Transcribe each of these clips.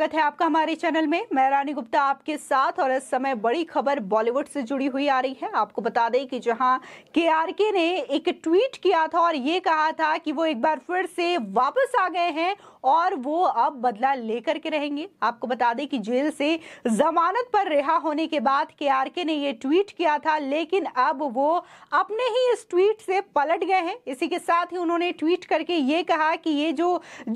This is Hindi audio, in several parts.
स्वागत है आपका हमारे चैनल में मैं रानी गुप्ता आपके साथ और इस समय बड़ी खबर बॉलीवुड से जुड़ी हुई आ रही है आपको बता दें कि जहां के के ने एक ट्वीट किया था और ये कहा था कि वो एक बार फिर से वापस आ गए हैं और वो अब बदला लेकर के रहेंगे आपको बता दें कि जेल से जमानत पर रिहा होने के बाद के आर के ने ये ट्वीट किया था लेकिन अब वो अपने ही इस ट्वीट से पलट गए हैं इसी के साथ ही उन्होंने ट्वीट करके ये कहा कि ये जो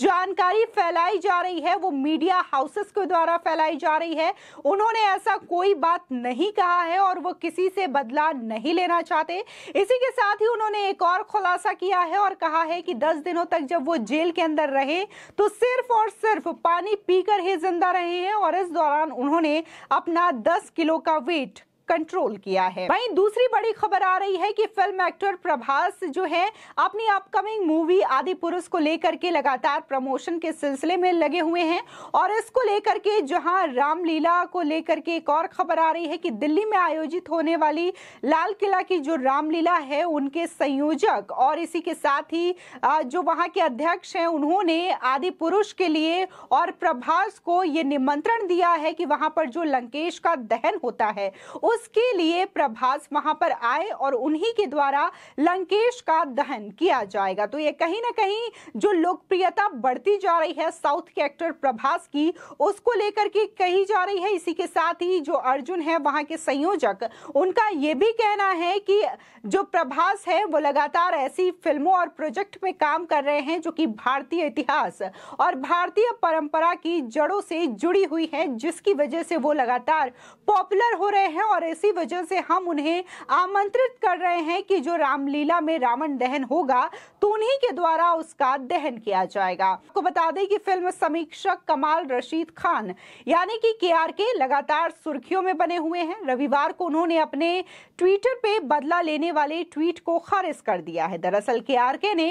जानकारी फैलाई जा रही है वो मीडिया हाउसेस के द्वारा फैलाई जा रही है उन्होंने ऐसा कोई बात नहीं कहा है और वो किसी से बदला नहीं लेना चाहते इसी के साथ ही उन्होंने एक और खुलासा किया है और कहा है कि दस दिनों तक जब वो जेल के अंदर रहे तो सिर्फ और सिर्फ पानी पीकर ही जिंदा रहे हैं और इस दौरान उन्होंने अपना 10 किलो का वेट कंट्रोल किया है वहीं दूसरी बड़ी खबर आ रही है कि फिल्म एक्टर प्रभास जो है अपनी अपकमिंग मूवी आदि पुरुष को लेकर के लगातार प्रमोशन के सिलसिले में लगे हुए हैं और इसको लेकर के जहां रामलीला को लेकर के एक और खबर आ रही है कि दिल्ली में आयोजित होने वाली लाल किला की जो रामलीला है उनके संयोजक और इसी के साथ ही जो वहां के अध्यक्ष हैं उन्होंने आदि पुरुष के लिए और प्रभास को ये निमंत्रण दिया है कि वहां पर जो लंकेश का दहन होता है उस उसके लिए प्रभास वहां पर आए और उन्हीं के द्वारा लंकेश का दहन किया जाएगा तो ये कहीं ना कहीं जो लोकप्रियता बढ़ती जा रही है साउथ के एक्टर प्रभास की उसको लेकर के कही जा रही है इसी के साथ ही जो अर्जुन है वहां के संयोजक उनका ये भी कहना है कि जो प्रभास है वो लगातार ऐसी फिल्मों और प्रोजेक्ट पे काम कर रहे हैं जो कि भारतीय इतिहास और भारतीय परंपरा की जड़ों से जुड़ी हुई है जिसकी वजह से वो लगातार पॉपुलर हो रहे हैं और और इसी वजह से हम उन्हें आमंत्रित कर रहे हैं कि जो रामलीला में रावण दहन होगा तो उन्हीं के द्वारा उसका दहन किया जाएगा आपको बता दें कि फिल्म समीक्षक कमाल रशीद खान यानी कि के आर के लगातार सुर्खियों में बने हुए हैं रविवार को उन्होंने अपने ट्विटर पे बदला लेने वाले ट्वीट को खारिज कर दिया है दरअसल के आर के ने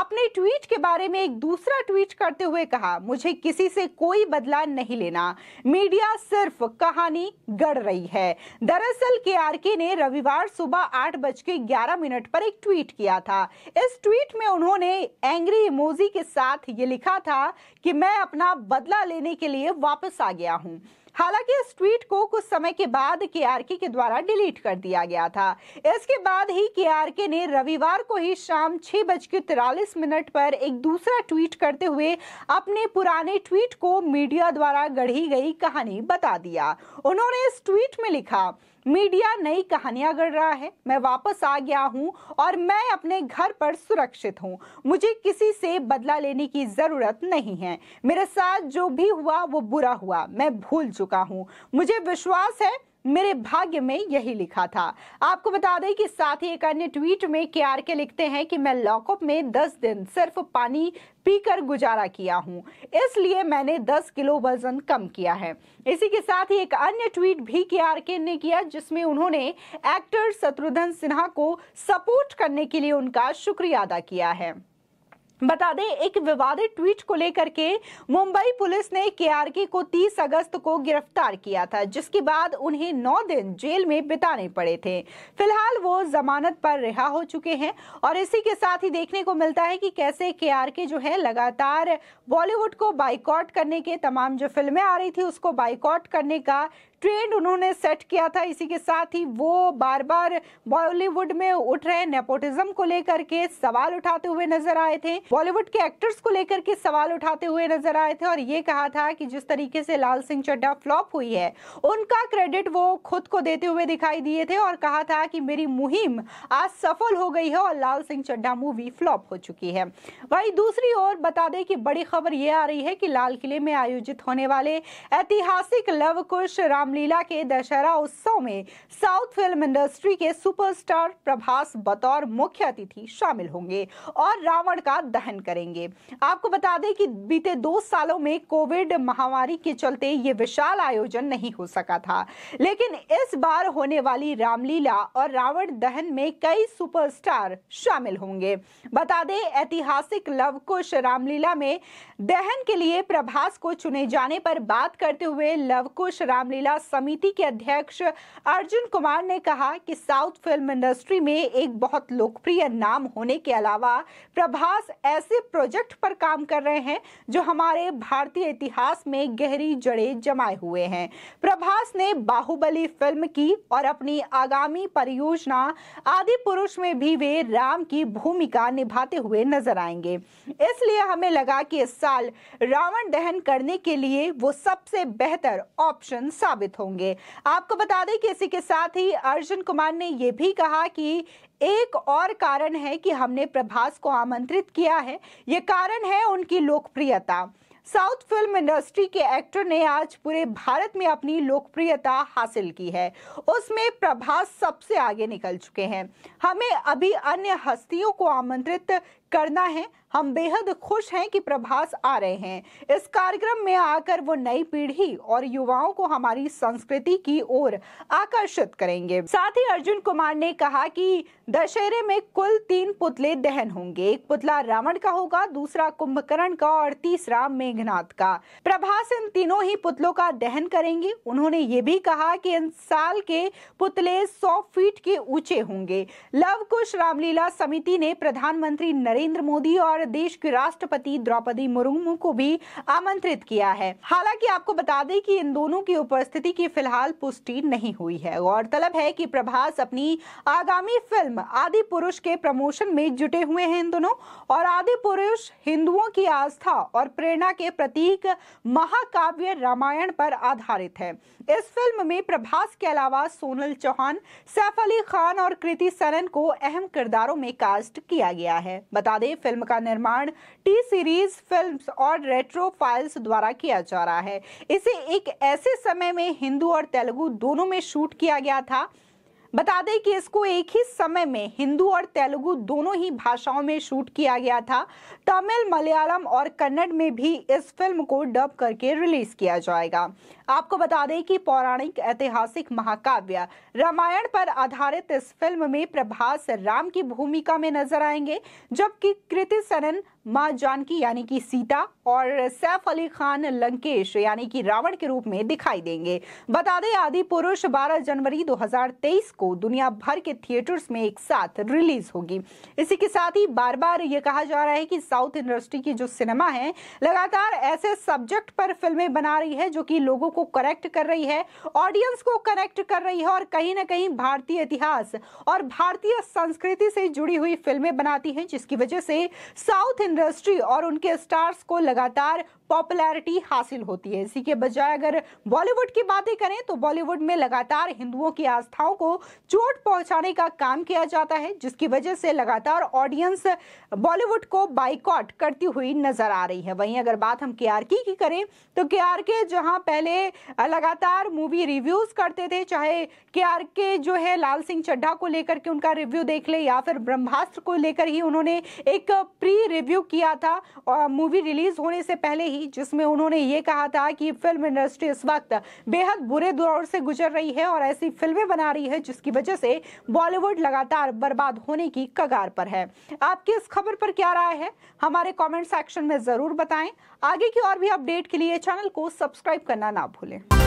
अपने ट्वीट के बारे में एक दूसरा ट्वीट करते हुए कहा मुझे किसी से कोई बदला नहीं लेना मीडिया सिर्फ कहानी गढ़ रही है दरअसल केआरके ने रविवार सुबह आठ बज के ग्यारह मिनट पर एक ट्वीट किया था इस ट्वीट में उन्होंने एंग्री इमोजी के साथ ये लिखा था कि मैं अपना बदला लेने के लिए वापस आ गया हूँ हालांकि इस ट्वीट को कुछ समय के बाद आर के द्वारा डिलीट कर दिया गया था इसके बाद ही के ने रविवार को ही शाम छह बज के तिरालीस मिनट पर एक दूसरा ट्वीट करते हुए अपने पुराने ट्वीट को मीडिया द्वारा गढ़ी गई कहानी बता दिया उन्होंने इस ट्वीट में लिखा मीडिया नई कहानियां गढ़ रहा है मैं वापस आ गया हूं और मैं अपने घर पर सुरक्षित हूं मुझे किसी से बदला लेने की जरूरत नहीं है मेरे साथ जो भी हुआ वो बुरा हुआ मैं भूल चुका हूं मुझे विश्वास है मेरे भाग्य में यही लिखा था आपको बता दें कि साथ ही एक अन्य ट्वीट में के आर के लिखते हैं कि मैं लॉकअप में 10 दिन सिर्फ पानी पीकर गुजारा किया हूं इसलिए मैंने 10 किलो वजन कम किया है इसी के साथ ही एक अन्य ट्वीट भी के आर के ने किया जिसमें उन्होंने एक्टर शत्रुघ्न सिन्हा को सपोर्ट करने के लिए उनका शुक्रिया अदा किया है बता दें एक विवादित ट्वीट को लेकर के मुंबई पुलिस ने केआरके को 30 अगस्त को गिरफ्तार किया था जिसके बाद उन्हें नौ दिन जेल में बिताने पड़े थे फिलहाल वो जमानत पर रिहा हो चुके हैं और इसी के साथ ही देखने को मिलता है कि कैसे केआरके जो है लगातार बॉलीवुड को बाइकआउट करने के तमाम जो फिल्में आ रही थी उसको बाइकआउट करने का ट्रेंड उन्होंने सेट किया था इसी के साथ ही वो बार बार बॉलीवुड में उठ रहे नेपोटिज्म को लेकर के सवाल उठाते हुए नजर आए थे बॉलीवुड के एक्टर्स को लेकर के सवाल उठाते हुए नजर आए थे और ये कहा था कि जिस तरीके से लाल सिंह चड्डा फ्लॉप हुई है उनका क्रेडिट वो खुद को देते हुए दिखाई दिए थे और कहा था कि मेरी मुहिम आज सफल हो गई है और लाल सिंह चड्डा मूवी फ्लॉप हो चुकी है वही दूसरी ओर बता दें कि बड़ी खबर ये आ रही है कि लाल किले में आयोजित होने वाले ऐतिहासिक लवकुश राम रामलीला के दशहरा उत्सव में साउथ फिल्म इंडस्ट्री के सुपरस्टार प्रभास बतौर मुख्य अतिथि शामिल होंगे और रावण का दहन करेंगे आपको बता दें कि बीते दो सालों में कोविड महामारी के चलते ये विशाल आयोजन नहीं हो सका था लेकिन इस बार होने वाली रामलीला और रावण दहन में कई सुपरस्टार शामिल होंगे बता दें ऐतिहासिक लवकुश रामलीला में दहन के लिए प्रभास को चुने जाने पर बात करते हुए लवकुश रामलीला विकास समिति के अध्यक्ष अर्जुन कुमार ने कहा कि साउथ फिल्म इंडस्ट्री में एक बहुत लोकप्रिय नाम होने के अलावा प्रभास ऐसे प्रोजेक्ट पर काम कर रहे हैं जो हमारे भारतीय इतिहास में गहरी जड़े जमाए हुए हैं प्रभास ने बाहुबली फिल्म की और अपनी आगामी परियोजना आदि पुरुष में भी वे राम की भूमिका निभाते हुए नजर आएंगे इसलिए हमें लगा कि इस साल रावण दहन करने के लिए वो सबसे बेहतर ऑप्शन साबित प्रभावित होंगे आपको बता दें कि इसी के साथ ही अर्जुन कुमार ने यह भी कहा कि एक और कारण है कि हमने प्रभास को आमंत्रित किया है ये कारण है उनकी लोकप्रियता साउथ फिल्म इंडस्ट्री के एक्टर ने आज पूरे भारत में अपनी लोकप्रियता हासिल की है उसमें प्रभास सबसे आगे निकल चुके हैं हमें अभी अन्य हस्तियों को आमंत्रित करना है हम बेहद खुश हैं कि प्रभास आ रहे हैं इस कार्यक्रम में आकर वो नई पीढ़ी और युवाओं को हमारी संस्कृति की ओर आकर्षित करेंगे साथ ही अर्जुन कुमार ने कहा कि दशहरे में कुल तीन पुतले दहन होंगे एक पुतला रावण का होगा दूसरा कुंभकर्ण का और तीसरा मेघनाथ का प्रभास इन तीनों ही पुतलों का दहन करेंगे उन्होंने ये भी कहा कि इन साल के पुतले सौ फीट के ऊंचे होंगे लव कुश रामलीला समिति ने प्रधानमंत्री नरेंद्र मोदी और देश के राष्ट्रपति द्रौपदी मुर्मू को भी आमंत्रित किया है हालांकि आपको बता दें कि इन दोनों की उपस्थिति की फिलहाल पुष्टि नहीं हुई है गौरतलब है कि प्रभास अपनी आगामी फिल्म आदि पुरुष के प्रमोशन में जुटे हुए हैं इन दोनों और आदि पुरुष हिंदुओं की आस्था और प्रेरणा के प्रतीक महाकाव्य रामायण पर आधारित है इस फिल्म में प्रभास के अलावा सोनल चौहान सैफ अली खान और कृति सनन को अहम किरदारों में कास्ट किया गया है बता दें फिल्म का निर्माण टी सीरीज फिल्म्स और रेट्रो फाइल्स द्वारा किया जा रहा है इसे एक ऐसे समय में हिंदू और तेलुगु दोनों में शूट किया गया था बता दें कि इसको एक ही समय में हिंदू और तेलुगु दोनों ही भाषाओं में शूट किया गया था तमिल मलयालम और कन्नड़ में भी इस फिल्म को डब करके रिलीज किया जाएगा आपको बता दें कि पौराणिक ऐतिहासिक महाकाव्य रामायण पर आधारित इस फिल्म में प्रभास राम की भूमिका में नजर आएंगे जबकि कृति सनन माँ जानकी यानी कि सीता और सैफ अली खान लंकेश यानी कि रावण के रूप में दिखाई देंगे बता दें आदि पुरुष 12 जनवरी 2023 को दुनिया भर के थिएटर्स में एक साथ रिलीज होगी इसी के साथ ही बार बार ये कहा जा रहा है कि साउथ इंडस्ट्री की जो सिनेमा है लगातार ऐसे सब्जेक्ट पर फिल्में बना रही है जो कि लोगों को करेक्ट कर रही है ऑडियंस को कनेक्ट कर रही है और कहीं ना कहीं भारतीय इतिहास और भारतीय संस्कृति से जुड़ी हुई फिल्में बनाती हैं जिसकी वजह से साउथ इंडस्ट्री और उनके स्टार्स को लगातार पॉपुलैरिटी हासिल होती है इसी के बजाय अगर बॉलीवुड की बातें करें तो बॉलीवुड में लगातार हिंदुओं की आस्थाओं को चोट पहुंचाने का काम किया जाता है जिसकी वजह से लगातार ऑडियंस बॉलीवुड को बाइकॉट करती हुई नजर आ रही है वहीं अगर बात हम के की करें तो के जहां पहले लगातार मूवी रिव्यूज करते थे चाहे के आर के जो है लाल सिंह चड्ढा को लेकर के उनका रिव्यू देख ले या फिर ब्रह्मास्त्र को लेकर ही उन्होंने एक प्री रिव्यू किया था मूवी रिलीज होने से पहले ही जिसमें उन्होंने ये कहा था कि फिल्म इंडस्ट्री इस वक्त बेहद बुरे दौर से गुजर रही है और ऐसी फिल्में बना रही है जिसकी वजह से बॉलीवुड लगातार बर्बाद होने की कगार पर है आपकी इस खबर पर क्या राय है हमारे कमेंट सेक्शन में ज़रूर बताएं आगे की और भी अपडेट के लिए चैनल को सब्सक्राइब करना ना भूलें